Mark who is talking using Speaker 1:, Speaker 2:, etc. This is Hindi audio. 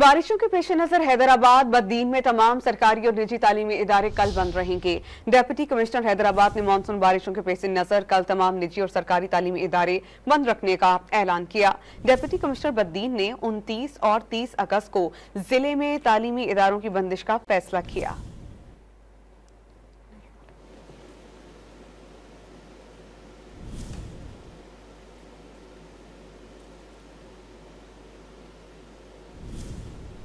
Speaker 1: बारिशों के पेश नजर हैदराबाद बद्दीन में तमाम सरकारी और निजी तालीमी इदारे कल बंद रहेंगे डेप्यूटी कमिश्नर हैदराबाद ने मानसून बारिशों के पेश नजर कल तमाम निजी और सरकारी तालीमी इदारे बंद रखने का ऐलान किया डेप्यूटी कमिश्नर बद्दीन ने 29 और 30 अगस्त को जिले में तालीमी इदारों की बंदिश का फैसला किया